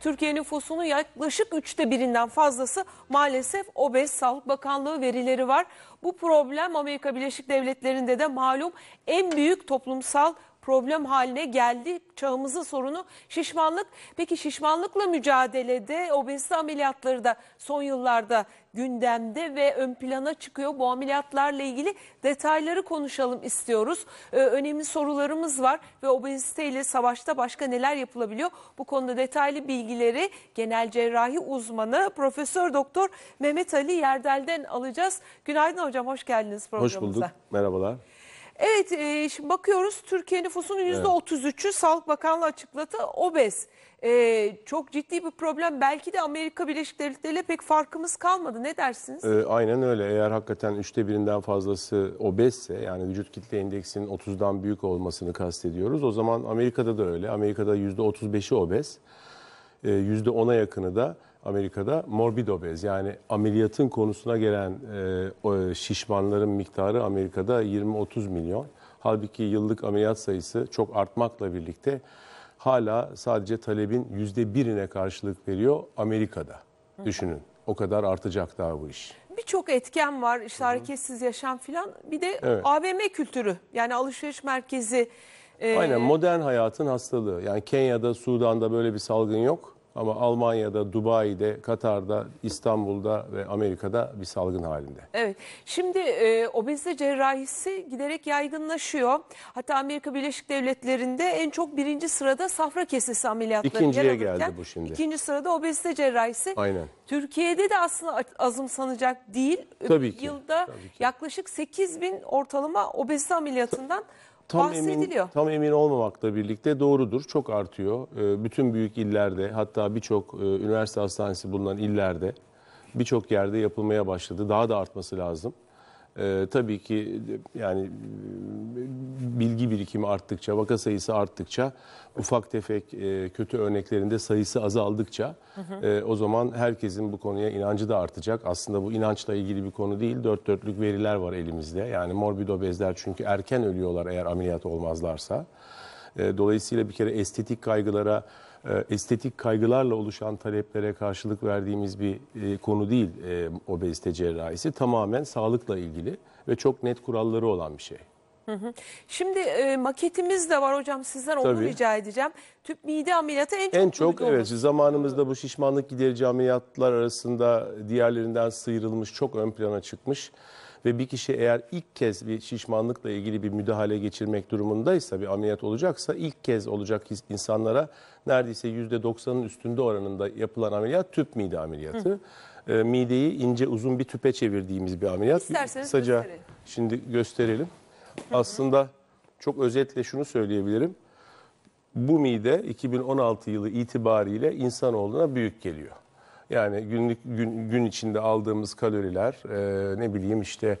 Türkiye nüfusunun yaklaşık üçte birinden fazlası maalesef obez. Sağlık Bakanlığı verileri var. Bu problem Amerika Birleşik Devletleri'nde de malum en büyük toplumsal problem haline geldi. Çağımızın sorunu şişmanlık. Peki şişmanlıkla mücadelede obezite ameliyatları da son yıllarda gündemde ve ön plana çıkıyor. Bu ameliyatlarla ilgili detayları konuşalım istiyoruz. Ee, önemli sorularımız var ve obezite ile savaşta başka neler yapılabiliyor? Bu konuda detaylı bilgileri genel cerrahi uzmanı Profesör Doktor Mehmet Ali Yerdel'den alacağız. Günaydın hocam, hoş geldiniz programımıza. Hoş bulduk, merhabalar. Evet e, şimdi bakıyoruz Türkiye nüfusunun %33'ü Sağlık Bakanlığı açıkladı obez. E, çok ciddi bir problem. Belki de Amerika Birleşik Devletleri ile pek farkımız kalmadı. Ne dersiniz? Ee, aynen öyle. Eğer hakikaten üçte birinden fazlası obezse yani vücut kitle endeksinin 30'dan büyük olmasını kastediyoruz. O zaman Amerika'da da öyle. Amerika'da %35'i obez. Ee, %10'a yakını da Amerika'da morbid obez yani ameliyatın konusuna gelen e, şişmanların miktarı Amerika'da 20-30 milyon. Halbuki yıllık ameliyat sayısı çok artmakla birlikte hala sadece talebin %1'ine karşılık veriyor Amerika'da. Düşünün o kadar artacak daha bu iş birçok etken var. İşte hareketsiz yaşam filan. Bir de evet. AVM kültürü yani alışveriş merkezi. E... Aynen modern hayatın hastalığı. Yani Kenya'da, Sudan'da böyle bir salgın yok. Ama Almanya'da, Dubai'de, Katar'da, İstanbul'da ve Amerika'da bir salgın halinde. Evet. Şimdi e, obezite cerrahisi giderek yaygınlaşıyor. Hatta Amerika Birleşik Devletleri'nde en çok birinci sırada safra kesesi ameliyatları İkinciye yer alırken, geldi bu şimdi. İkinci sırada obezite cerrahisi. Aynen. Türkiye'de de aslında azımsanacak değil. Tabii ki. Yılda tabii ki. yaklaşık 8 bin ortalama obezite ameliyatından tam emin, tam emin olmamakla birlikte doğrudur. Çok artıyor. Ee, bütün büyük illerde hatta birçok e, üniversite hastanesi bulunan illerde birçok yerde yapılmaya başladı. Daha da artması lazım. Ee, tabii ki yani bilgi birikimi arttıkça, vaka sayısı arttıkça, ufak tefek e, kötü örneklerinde sayısı azaldıkça hı hı. E, o zaman herkesin bu konuya inancı da artacak. Aslında bu inançla ilgili bir konu değil. Dört dörtlük veriler var elimizde. Yani morbid obezler çünkü erken ölüyorlar eğer ameliyat olmazlarsa. E, dolayısıyla bir kere estetik kaygılara e, estetik kaygılarla oluşan taleplere karşılık verdiğimiz bir e, konu değil e, obezite cerrahisi. Tamamen sağlıkla ilgili ve çok net kuralları olan bir şey. Şimdi e, maketimiz de var hocam sizden onu Tabii. rica edeceğim. Tüp mide ameliyatı en çok En çok evet zamanımızda bu şişmanlık giderici ameliyatlar arasında diğerlerinden sıyrılmış çok ön plana çıkmış ve bir kişi eğer ilk kez bir şişmanlıkla ilgili bir müdahale geçirmek durumundaysa bir ameliyat olacaksa ilk kez olacak insanlara neredeyse %90'ın üstünde oranında yapılan ameliyat tüp mide ameliyatı. Hı ee, mideyi ince uzun bir tüpe çevirdiğimiz bir ameliyat. İsterseniz Kısaca gösterelim. şimdi gösterelim. Hı hı. Aslında çok özetle şunu söyleyebilirim. Bu mide 2016 yılı itibariyle insanoğluna büyük geliyor. Yani günlük gün, gün içinde aldığımız kaloriler e, ne bileyim işte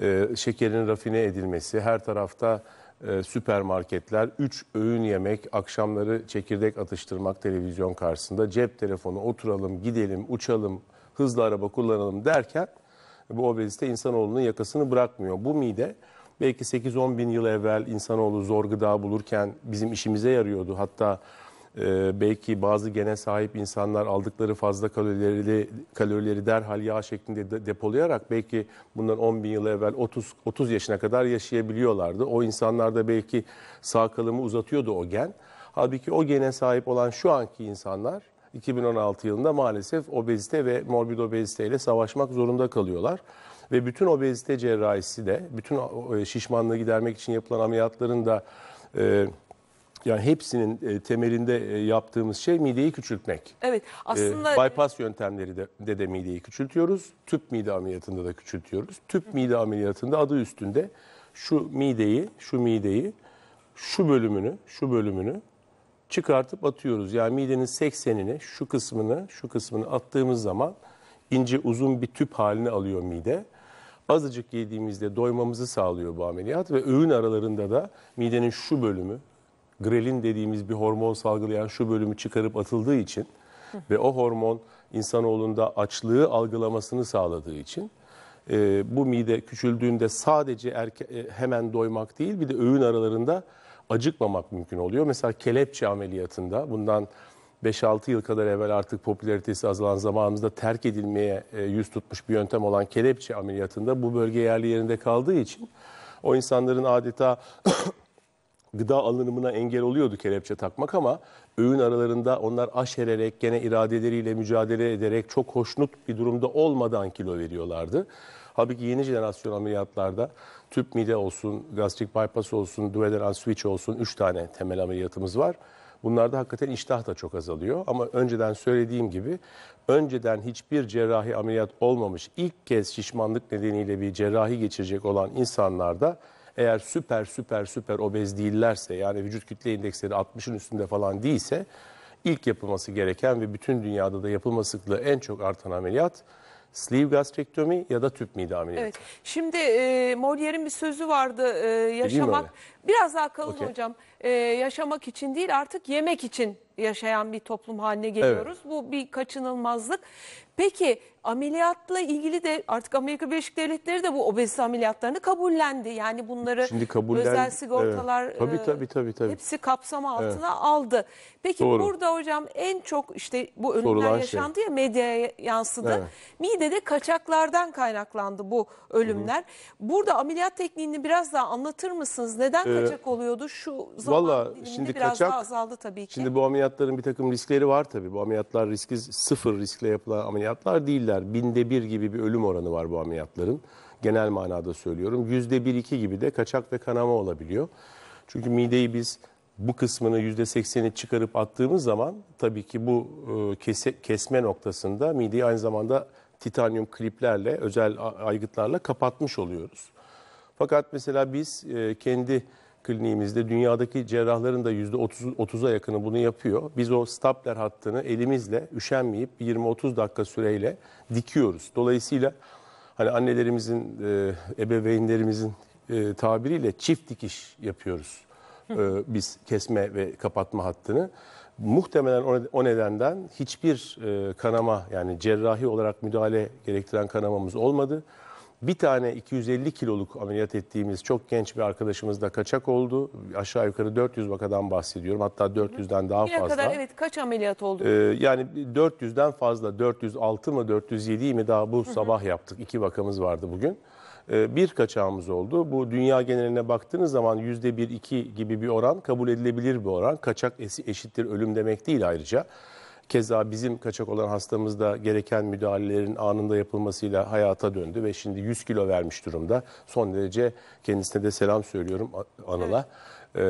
e, şekerin rafine edilmesi her tarafta e, süpermarketler 3 öğün yemek akşamları çekirdek atıştırmak televizyon karşısında cep telefonu oturalım gidelim uçalım hızlı araba kullanalım derken bu obezite insanoğlunun yakasını bırakmıyor. Bu mide belki 8-10 bin yıl evvel insanoğlu zor gıda bulurken bizim işimize yarıyordu. Hatta ee, belki bazı gene sahip insanlar aldıkları fazla kalorileri kalorileri derhal yağ şeklinde de, depolayarak belki bundan 10 bin yıl evvel 30 30 yaşına kadar yaşayabiliyorlardı. O insanlarda belki sağ kalımı uzatıyordu o gen. Halbuki o gene sahip olan şu anki insanlar 2016 yılında maalesef obezite ve morbid obezite ile savaşmak zorunda kalıyorlar. Ve bütün obezite cerrahisi de, bütün e, şişmanlığı gidermek için yapılan ameliyatların da e, yani hepsinin e, temelinde e, yaptığımız şey mideyi küçültmek. Evet e, aslında... bypass yöntemleri de, de de mideyi küçültüyoruz. Tüp mide ameliyatında da küçültüyoruz. Tüp mide ameliyatında adı üstünde şu mideyi, şu mideyi, şu bölümünü, şu bölümünü çıkartıp atıyoruz. Yani midenin seksenini, şu kısmını, şu kısmını attığımız zaman ince uzun bir tüp halini alıyor mide azıcık yediğimizde doymamızı sağlıyor bu ameliyat ve öğün aralarında da midenin şu bölümü, grelin dediğimiz bir hormon salgılayan şu bölümü çıkarıp atıldığı için ve o hormon insanoğlunda açlığı algılamasını sağladığı için e, bu mide küçüldüğünde sadece erke, e, hemen doymak değil bir de öğün aralarında acıkmamak mümkün oluyor. Mesela kelepçe ameliyatında bundan 5-6 yıl kadar evvel artık popülaritesi azalan zamanımızda terk edilmeye e, yüz tutmuş bir yöntem olan kelepçe ameliyatında bu bölge yerli yerinde kaldığı için o insanların adeta gıda alınımına engel oluyordu kelepçe takmak ama öğün aralarında onlar aşererek gene iradeleriyle mücadele ederek çok hoşnut bir durumda olmadan kilo veriyorlardı. Halbuki yeni jenerasyon ameliyatlarda tüp mide olsun, gastrik bypass olsun, duodenal switch olsun 3 tane temel ameliyatımız var. Bunlarda hakikaten iştah da çok azalıyor. Ama önceden söylediğim gibi önceden hiçbir cerrahi ameliyat olmamış ilk kez şişmanlık nedeniyle bir cerrahi geçirecek olan insanlarda eğer süper süper süper obez değillerse yani vücut kütle indeksleri 60'ın üstünde falan değilse ilk yapılması gereken ve bütün dünyada da yapılma sıklığı en çok artan ameliyat sleeve gastrectomy ya da tüp mide ameliyatı. Evet. Şimdi e, Molière'in bir sözü vardı. E, yaşamak Biraz daha kalın Okey. hocam. Ee, yaşamak için değil artık yemek için yaşayan bir toplum haline geliyoruz. Bu bir kaçınılmazlık. Peki ameliyatla ilgili de artık Amerika Birleşik Devletleri de bu obezite ameliyatlarını kabullendi. Yani bunları Şimdi özel sigortalar Evet. Tabii, e, tabii, tabii, tabii. hepsi kapsam altına aldı. Peki Doğru. burada hocam en çok işte bu ölümler Sorulan şey. yaşandı ya medyaya yansıdı. Evet. Midede kaçaklardan kaynaklandı bu ölümler. Burada ameliyat tekniğini biraz daha anlatır mısınız? Neden ee, kaçak oluyordu? Şu zaman Vallahi, şimdi biraz kaçak, daha azaldı tabii ki. Şimdi bu ameliyatların bir takım riskleri var tabii. Bu ameliyatlar riski sıfır riskle yapılan ameliyatlar değiller. Binde bir gibi bir ölüm oranı var bu ameliyatların. Genel manada söylüyorum. Yüzde bir iki gibi de kaçak ve kanama olabiliyor. Çünkü mideyi biz bu kısmını yüzde %80'i çıkarıp attığımız zaman tabii ki bu e, kese, kesme noktasında mideyi aynı zamanda titanyum kliplerle, özel aygıtlarla kapatmış oluyoruz. Fakat mesela biz e, kendi kliniğimizde dünyadaki cerrahların da %30'a yakını bunu yapıyor. Biz o stapler hattını elimizle üşenmeyip 20-30 dakika süreyle dikiyoruz. Dolayısıyla hani annelerimizin, e, ebeveynlerimizin e, tabiriyle çift dikiş yapıyoruz. E, biz kesme ve kapatma hattını. Muhtemelen o nedenden hiçbir kanama yani cerrahi olarak müdahale gerektiren kanamamız olmadı. Bir tane 250 kiloluk ameliyat ettiğimiz çok genç bir arkadaşımız da kaçak oldu. Aşağı yukarı 400 vakadan bahsediyorum. Hatta 400'den daha fazla. kadar evet kaç ameliyat oldu? Ee, yani 400'den fazla 406 mı 407 mi daha bu sabah yaptık. İki vakamız vardı bugün. Ee, bir kaçağımız oldu. Bu dünya geneline baktığınız zaman %1-2 gibi bir oran kabul edilebilir bir oran. Kaçak eşittir ölüm demek değil ayrıca. Keza bizim kaçak olan hastamızda gereken müdahalelerin anında yapılmasıyla hayata döndü ve şimdi 100 kilo vermiş durumda. Son derece kendisine de selam söylüyorum Anıl'a. Evet. Ee,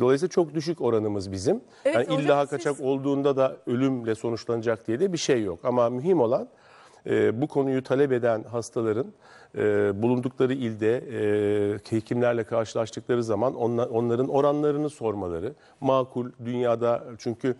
dolayısıyla çok düşük oranımız bizim. Evet, yani hocam, illa kaçak olduğunda da ölümle sonuçlanacak diye de bir şey yok. Ama mühim olan e, bu konuyu talep eden hastaların e, bulundukları ilde e, hekimlerle karşılaştıkları zaman onların oranlarını sormaları makul dünyada çünkü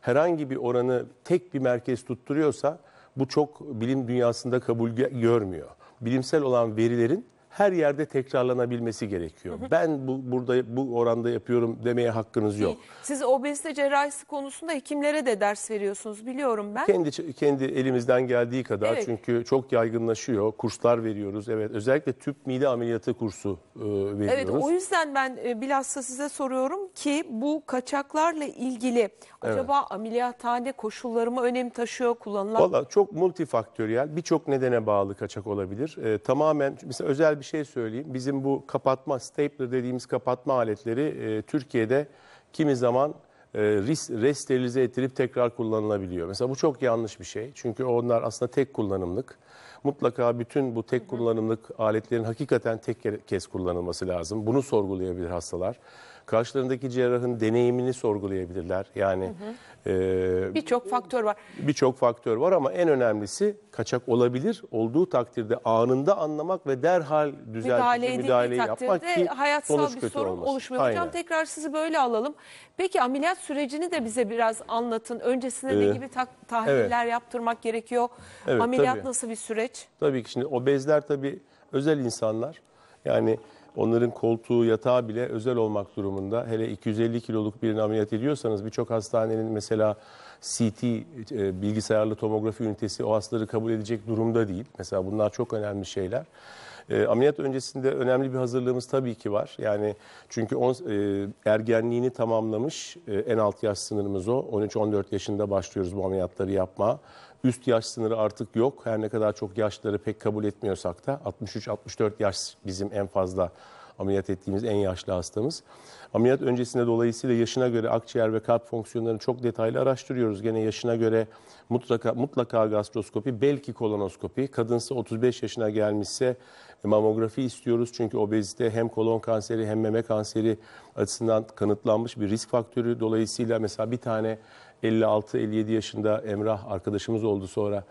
herhangi bir oranı tek bir merkez tutturuyorsa bu çok bilim dünyasında kabul görmüyor. Bilimsel olan verilerin her yerde tekrarlanabilmesi gerekiyor. Hı hı. Ben bu burada bu oranda yapıyorum demeye hakkınız yok. Siz obezite cerrahisi konusunda hekimlere de ders veriyorsunuz biliyorum ben. Kendi kendi elimizden geldiği kadar evet. çünkü çok yaygınlaşıyor. Kurslar veriyoruz. Evet özellikle tüp mide ameliyatı kursu e, veriyoruz. Evet o yüzden ben e, bilhassa size soruyorum ki bu kaçaklarla ilgili acaba evet. ameliyathane koşulları mı önem taşıyor kullanılan? Valla çok multifaktöriyel birçok nedene bağlı kaçak olabilir. E, tamamen mesela özel bir şey söyleyeyim. Bizim bu kapatma, stapler dediğimiz kapatma aletleri e, Türkiye'de kimi zaman e, resterilize ettirip tekrar kullanılabiliyor. Mesela bu çok yanlış bir şey. Çünkü onlar aslında tek kullanımlık. Mutlaka bütün bu tek kullanımlık aletlerin hakikaten tek kez kullanılması lazım. Bunu sorgulayabilir hastalar. Karşılarındaki cerrahın deneyimini sorgulayabilirler. Yani e, Birçok faktör var. birçok faktör var ama en önemlisi kaçak olabilir. Olduğu takdirde anında anlamak ve derhal düzeltici Müdahale müdahale yapmak ki hayatsal sonuç bir kötü sorun olmasın. oluşmuyor. Hocam tekrar sizi böyle alalım. Peki ameliyat sürecini de bize biraz anlatın. Öncesinde ne ee, gibi tak- tahliller yaptırmak gerekiyor? Evet, ameliyat tabii. nasıl bir süreç? Tabii ki şimdi obezler tabii özel insanlar. Yani Onların koltuğu, yatağı bile özel olmak durumunda. Hele 250 kiloluk birini ameliyat ediyorsanız birçok hastanenin mesela CT e, bilgisayarlı tomografi ünitesi o hastaları kabul edecek durumda değil. Mesela bunlar çok önemli şeyler. E, ameliyat öncesinde önemli bir hazırlığımız tabii ki var. Yani çünkü on, e, ergenliğini tamamlamış en alt yaş sınırımız o. 13-14 yaşında başlıyoruz bu ameliyatları yapma. Üst yaş sınırı artık yok. Her ne kadar çok yaşları pek kabul etmiyorsak da 63-64 yaş bizim en fazla ameliyat ettiğimiz en yaşlı hastamız. Ameliyat öncesinde dolayısıyla yaşına göre akciğer ve kalp fonksiyonlarını çok detaylı araştırıyoruz. Gene yaşına göre mutlaka mutlaka gastroskopi, belki kolonoskopi. Kadınsa 35 yaşına gelmişse mamografi istiyoruz. Çünkü obezite hem kolon kanseri hem meme kanseri açısından kanıtlanmış bir risk faktörü. Dolayısıyla mesela bir tane 56-57 yaşında Emrah arkadaşımız oldu sonra.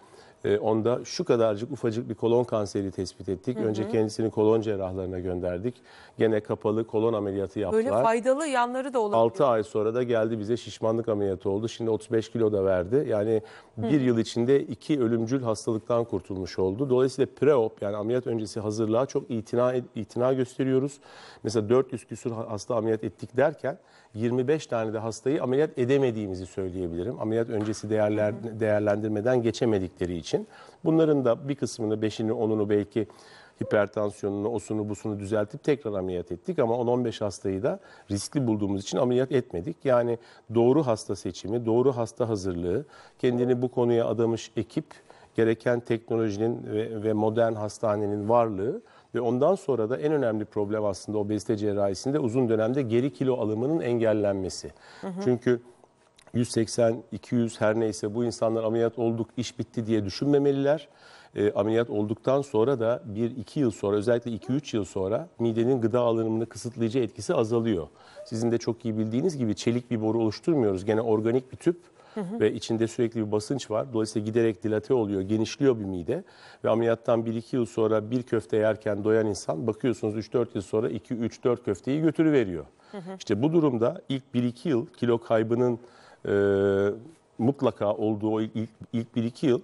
E, onda şu kadarcık ufacık bir kolon kanseri tespit ettik. Hı hı. Önce kendisini kolon cerrahlarına gönderdik. Gene kapalı kolon ameliyatı yaptılar. Böyle faydalı yanları da olabilir. 6 ay sonra da geldi bize şişmanlık ameliyatı oldu. Şimdi 35 kilo da verdi. Yani hı. bir yıl içinde iki ölümcül hastalıktan kurtulmuş oldu. Dolayısıyla preop yani ameliyat öncesi hazırlığa çok itina, itina gösteriyoruz. Mesela 400 küsur hasta ameliyat ettik derken 25 tane de hastayı ameliyat edemediğimizi söyleyebilirim. Ameliyat öncesi değerler, değerlendirmeden geçemedikleri için. Bunların da bir kısmını, 5'ini, onunu belki hipertansiyonunu, osunu, busunu düzeltip tekrar ameliyat ettik. Ama 10-15 hastayı da riskli bulduğumuz için ameliyat etmedik. Yani doğru hasta seçimi, doğru hasta hazırlığı, kendini bu konuya adamış ekip, gereken teknolojinin ve, ve modern hastanenin varlığı ve ondan sonra da en önemli problem aslında obezite cerrahisinde uzun dönemde geri kilo alımının engellenmesi. Hı hı. Çünkü 180, 200 her neyse bu insanlar ameliyat olduk, iş bitti diye düşünmemeliler. E, ameliyat olduktan sonra da 1-2 yıl sonra özellikle 2-3 yıl sonra midenin gıda alımını kısıtlayıcı etkisi azalıyor. Sizin de çok iyi bildiğiniz gibi çelik bir boru oluşturmuyoruz. Gene organik bir tüp ve içinde sürekli bir basınç var. Dolayısıyla giderek dilate oluyor, genişliyor bir mide ve ameliyattan 1-2 yıl sonra bir köfte yerken doyan insan bakıyorsunuz 3-4 yıl sonra 2-3-4 köfteyi götürüveriyor. Hı hı. İşte bu durumda ilk 1-2 yıl kilo kaybının e, mutlaka olduğu ilk, ilk 1-2 yıl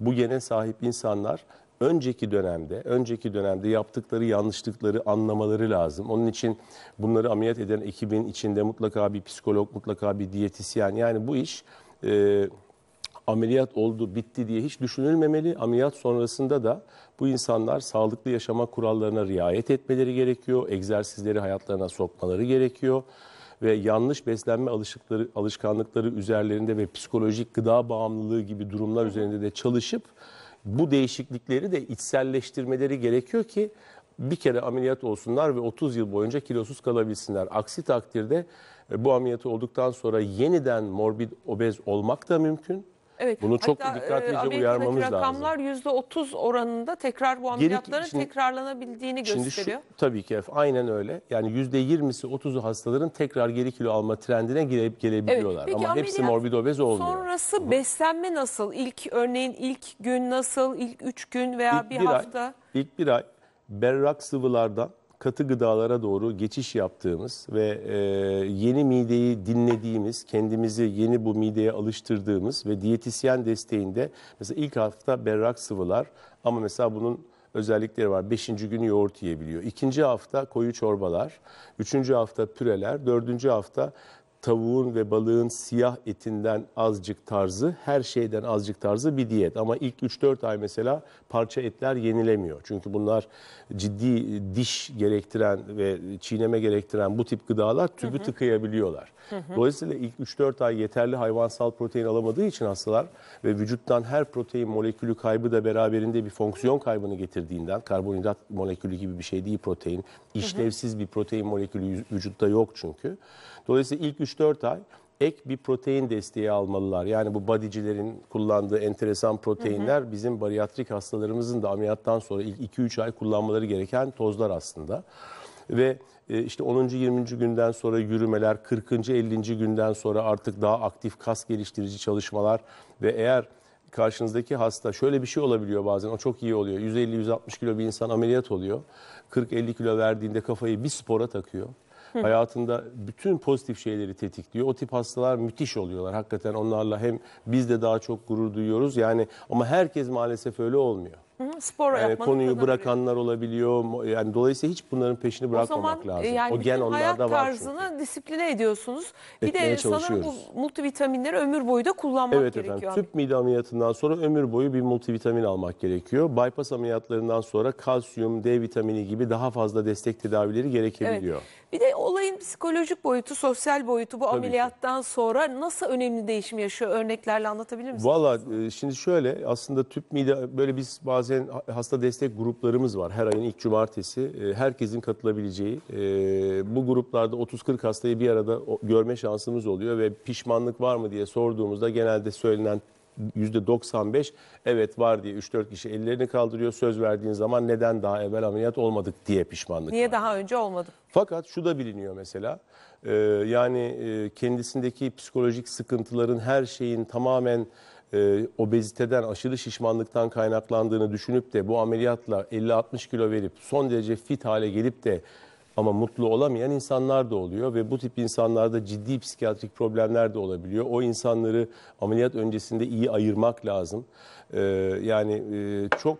bu gene sahip insanlar önceki dönemde, önceki dönemde yaptıkları yanlışlıkları anlamaları lazım. Onun için bunları ameliyat eden ekibin içinde mutlaka bir psikolog, mutlaka bir diyetisyen yani bu iş e, ameliyat oldu, bitti diye hiç düşünülmemeli. Ameliyat sonrasında da bu insanlar sağlıklı yaşama kurallarına riayet etmeleri gerekiyor. Egzersizleri hayatlarına sokmaları gerekiyor ve yanlış beslenme alışıkları, alışkanlıkları üzerlerinde ve psikolojik gıda bağımlılığı gibi durumlar üzerinde de çalışıp bu değişiklikleri de içselleştirmeleri gerekiyor ki bir kere ameliyat olsunlar ve 30 yıl boyunca kilosuz kalabilsinler. Aksi takdirde e, bu ameliyatı olduktan sonra yeniden morbid obez olmak da mümkün. Evet. Bunu çok Hatta, dikkatlice e, uyarmamız lazım. rakamlar %30 oranında tekrar bu ameliyatların Geri, şimdi, tekrarlanabildiğini şimdi gösteriyor. Şu, tabii ki aynen öyle. Yani %20'si 30'u hastaların tekrar geri kilo alma trendine girip gelebiliyorlar. Evet, Ama hepsi morbid obez olmuyor. Sonrası Hı. beslenme nasıl? İlk örneğin ilk gün nasıl? İlk 3 gün veya ilk bir, bir hafta? Ay, İlk bir ay berrak sıvılardan katı gıdalara doğru geçiş yaptığımız ve e, yeni mideyi dinlediğimiz, kendimizi yeni bu mideye alıştırdığımız ve diyetisyen desteğinde mesela ilk hafta berrak sıvılar ama mesela bunun özellikleri var. Beşinci günü yoğurt yiyebiliyor. İkinci hafta koyu çorbalar, üçüncü hafta püreler, dördüncü hafta tavuğun ve balığın siyah etinden azıcık tarzı, her şeyden azıcık tarzı bir diyet. Ama ilk 3-4 ay mesela parça etler yenilemiyor. Çünkü bunlar ciddi diş gerektiren ve çiğneme gerektiren bu tip gıdalar tübü hı hı. tıkayabiliyorlar. Hı hı. Dolayısıyla ilk 3-4 ay yeterli hayvansal protein alamadığı için hastalar ve vücuttan her protein molekülü kaybı da beraberinde bir fonksiyon kaybını getirdiğinden karbonhidrat molekülü gibi bir şey değil protein. İşlevsiz bir protein molekülü vücutta yok çünkü. Dolayısıyla ilk 3-4 ay ek bir protein desteği almalılar. Yani bu badicilerin kullandığı enteresan proteinler hı hı. bizim bariyatrik hastalarımızın da ameliyattan sonra ilk 2-3 ay kullanmaları gereken tozlar aslında. Ve e, işte 10. 20. günden sonra yürümeler, 40. 50. günden sonra artık daha aktif kas geliştirici çalışmalar ve eğer karşınızdaki hasta şöyle bir şey olabiliyor bazen o çok iyi oluyor. 150-160 kilo bir insan ameliyat oluyor. 40-50 kilo verdiğinde kafayı bir spora takıyor. Hayatında bütün pozitif şeyleri tetikliyor. O tip hastalar müthiş oluyorlar. Hakikaten onlarla hem biz de daha çok gurur duyuyoruz. Yani ama herkes maalesef öyle olmuyor. Hı spor yani yapmanın konuyu bırakanlar olabiliyor. Yani dolayısıyla hiç bunların peşini bırakmamak o zaman, e, lazım. Yani o gen onlarda var. hayat tarzını çünkü. disipline ediyorsunuz. Etmeye bir de sanırım bu multivitaminleri ömür boyu da kullanmak evet gerekiyor. Evet efendim. Tüp mide ameliyatından sonra ömür boyu bir multivitamin almak gerekiyor. Bypass ameliyatlarından sonra kalsiyum, D vitamini gibi daha fazla destek tedavileri gerekebiliyor. Evet. Bir de olayın psikolojik boyutu, sosyal boyutu bu Tabii ameliyattan ki. sonra nasıl önemli değişim yaşıyor? Örneklerle anlatabilir misiniz? Valla e, şimdi şöyle aslında tüp mide böyle biz bazen hasta destek gruplarımız var. Her ayın ilk cumartesi e, herkesin katılabileceği. E, bu gruplarda 30-40 hastayı bir arada görme şansımız oluyor ve pişmanlık var mı diye sorduğumuzda genelde söylenen %95 evet var diye 3-4 kişi ellerini kaldırıyor. Söz verdiğin zaman neden daha evvel ameliyat olmadık diye pişmanlık Niye var. daha önce olmadık? Fakat şu da biliniyor mesela. E, yani kendisindeki psikolojik sıkıntıların her şeyin tamamen e, obeziteden, aşırı şişmanlıktan kaynaklandığını düşünüp de bu ameliyatla 50-60 kilo verip son derece fit hale gelip de ama mutlu olamayan insanlar da oluyor ve bu tip insanlarda ciddi psikiyatrik problemler de olabiliyor. O insanları ameliyat öncesinde iyi ayırmak lazım. Ee, yani e, çok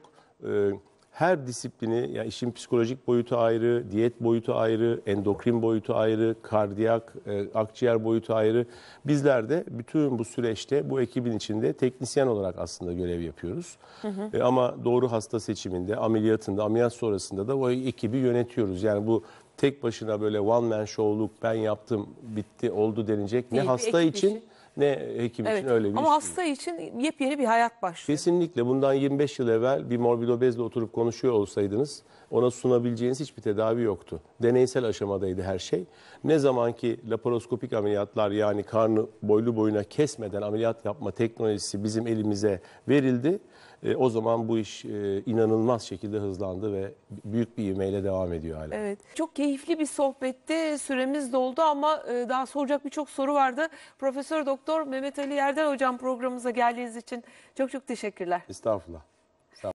e, her disiplini, yani işin psikolojik boyutu ayrı, diyet boyutu ayrı, endokrin boyutu ayrı, kardiyak, e, akciğer boyutu ayrı. Bizler de bütün bu süreçte bu ekibin içinde teknisyen olarak aslında görev yapıyoruz. Hı hı. E, ama doğru hasta seçiminde, ameliyatında, ameliyat sonrasında da o ekibi yönetiyoruz. Yani bu tek başına böyle one man show'luk ben yaptım, bitti, oldu denilecek ne Değil, hasta için... Işi ne hekim Evet. için öyle bir Ama iş değil. hasta için yepyeni bir hayat başlıyor. Kesinlikle bundan 25 yıl evvel bir morbid obezle oturup konuşuyor olsaydınız ona sunabileceğiniz hiçbir tedavi yoktu. Deneysel aşamadaydı her şey. Ne zaman ki laparoskopik ameliyatlar yani karnı boylu boyuna kesmeden ameliyat yapma teknolojisi bizim elimize verildi. E, o zaman bu iş e, inanılmaz şekilde hızlandı ve büyük bir ivmeyle devam ediyor hala. Evet. Çok keyifli bir sohbetti. Süremiz doldu ama e, daha soracak birçok soru vardı. Profesör Doktor Mehmet Ali Yerden hocam programımıza geldiğiniz için çok çok teşekkürler. Estağfurullah. Sağ